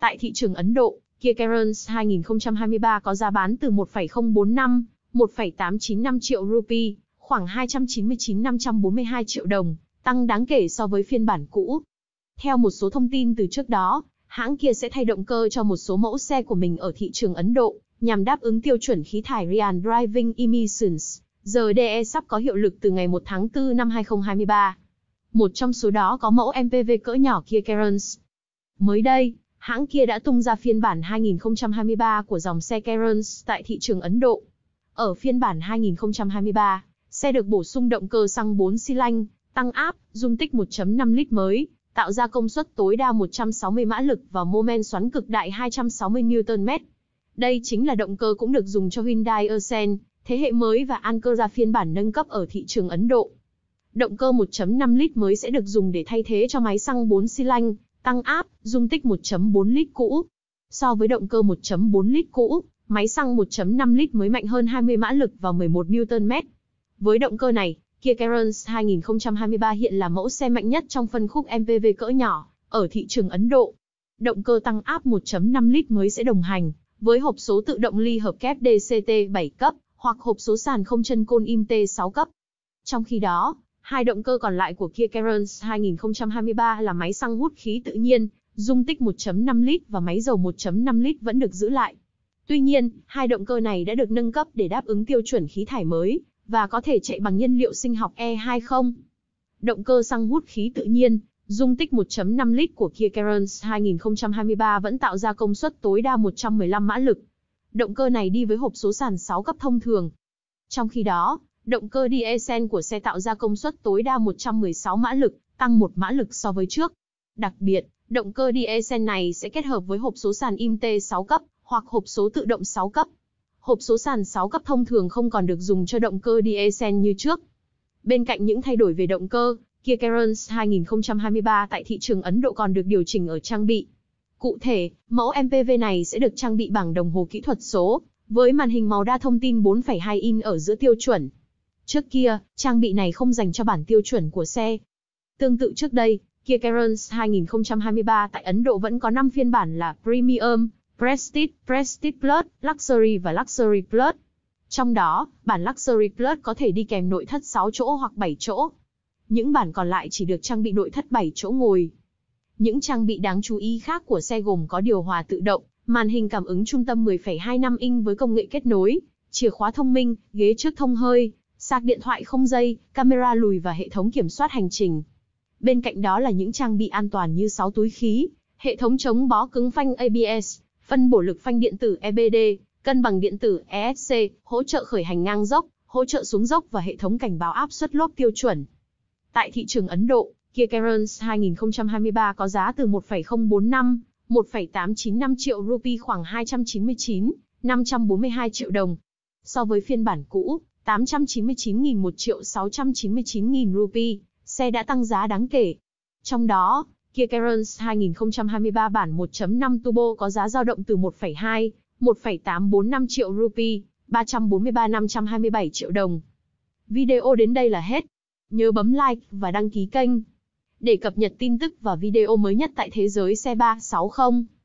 Tại thị trường Ấn Độ, Kia Carens 2023 có giá bán từ 1,045, 1,895 triệu rupee, khoảng 299-542 triệu đồng, tăng đáng kể so với phiên bản cũ. Theo một số thông tin từ trước đó, hãng kia sẽ thay động cơ cho một số mẫu xe của mình ở thị trường Ấn Độ, nhằm đáp ứng tiêu chuẩn khí thải Real Driving Emissions, RDE sắp có hiệu lực từ ngày 1 tháng 4 năm 2023. Một trong số đó có mẫu MPV cỡ nhỏ Kia Carens. Mới đây, hãng kia đã tung ra phiên bản 2023 của dòng xe Cairns tại thị trường Ấn Độ. Ở phiên bản 2023, xe được bổ sung động cơ xăng 4 xi lanh, tăng áp, dung tích 1.5 lít mới, tạo ra công suất tối đa 160 mã lực và mô men xoắn cực đại 260 Nm. Đây chính là động cơ cũng được dùng cho Hyundai Accent, thế hệ mới và Ancora phiên bản nâng cấp ở thị trường Ấn Độ. Động cơ 1.5 lít mới sẽ được dùng để thay thế cho máy xăng 4 xi lanh, tăng áp, dung tích 1.4 lít cũ. So với động cơ 1.4 lít cũ, máy xăng 1.5 lít mới mạnh hơn 20 mã lực và 11 Nm. Với động cơ này, Kia Carens 2023 hiện là mẫu xe mạnh nhất trong phân khúc MPV cỡ nhỏ ở thị trường Ấn Độ. Động cơ tăng áp 1.5 lít mới sẽ đồng hành với hộp số tự động ly hợp kép DCT 7 cấp hoặc hộp số sàn không chân côn im 6 cấp. Trong khi đó, Hai động cơ còn lại của Kia Kerens 2023 là máy xăng hút khí tự nhiên, dung tích 1.5 lít và máy dầu 1.5 lít vẫn được giữ lại. Tuy nhiên, hai động cơ này đã được nâng cấp để đáp ứng tiêu chuẩn khí thải mới và có thể chạy bằng nhiên liệu sinh học E20. Động cơ xăng hút khí tự nhiên, dung tích 1.5 lít của Kia Kerens 2023 vẫn tạo ra công suất tối đa 115 mã lực. Động cơ này đi với hộp số sàn 6 cấp thông thường. Trong khi đó, Động cơ diesel của xe tạo ra công suất tối đa 116 mã lực, tăng 1 mã lực so với trước. Đặc biệt, động cơ diesel này sẽ kết hợp với hộp số sàn IMT 6 cấp hoặc hộp số tự động 6 cấp. Hộp số sàn 6 cấp thông thường không còn được dùng cho động cơ diesel như trước. Bên cạnh những thay đổi về động cơ, Kia Carens 2023 tại thị trường Ấn Độ còn được điều chỉnh ở trang bị. Cụ thể, mẫu MPV này sẽ được trang bị bảng đồng hồ kỹ thuật số, với màn hình màu đa thông tin 4,2 in ở giữa tiêu chuẩn. Trước kia, trang bị này không dành cho bản tiêu chuẩn của xe. Tương tự trước đây, Kia Carens 2023 tại Ấn Độ vẫn có 5 phiên bản là Premium, Prestige, Prestige Plus, Luxury và Luxury Plus. Trong đó, bản Luxury Plus có thể đi kèm nội thất 6 chỗ hoặc 7 chỗ. Những bản còn lại chỉ được trang bị nội thất 7 chỗ ngồi. Những trang bị đáng chú ý khác của xe gồm có điều hòa tự động, màn hình cảm ứng trung tâm 10,25 inch với công nghệ kết nối, chìa khóa thông minh, ghế trước thông hơi, sạc điện thoại không dây, camera lùi và hệ thống kiểm soát hành trình. Bên cạnh đó là những trang bị an toàn như 6 túi khí, hệ thống chống bó cứng phanh ABS, phân bổ lực phanh điện tử EBD, cân bằng điện tử ESC, hỗ trợ khởi hành ngang dốc, hỗ trợ xuống dốc và hệ thống cảnh báo áp suất lốp tiêu chuẩn. Tại thị trường Ấn Độ, Kia Carens 2023 có giá từ 1,045, 1,895 triệu rupee khoảng 299, 542 triệu đồng. So với phiên bản cũ, 899.000 1 triệu 699.000 rupee, xe đã tăng giá đáng kể. Trong đó, Kia Carens 2023 bản 1.5 turbo có giá dao động từ 1,2, 1,845 triệu rupee, 343.527 triệu đồng. Video đến đây là hết. Nhớ bấm like và đăng ký kênh để cập nhật tin tức và video mới nhất tại thế giới xe 360.